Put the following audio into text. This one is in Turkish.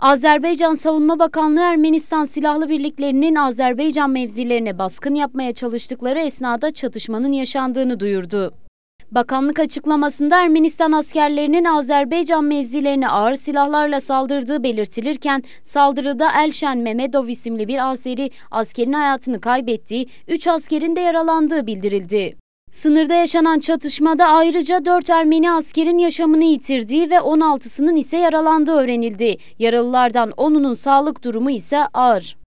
Azerbaycan Savunma Bakanlığı Ermenistan silahlı birliklerinin Azerbaycan mevzilerine baskın yapmaya çalıştıkları esnada çatışmanın yaşandığını duyurdu. Bakanlık açıklamasında Ermenistan askerlerinin Azerbaycan mevzilerine ağır silahlarla saldırdığı belirtilirken saldırıda Elşen Mehmedov isimli bir Azeri askerin hayatını kaybettiği, 3 askerin de yaralandığı bildirildi. Sınırda yaşanan çatışmada ayrıca 4 Ermeni askerin yaşamını yitirdiği ve 16'sının ise yaralandığı öğrenildi. Yaralılardan 10'unun sağlık durumu ise ağır.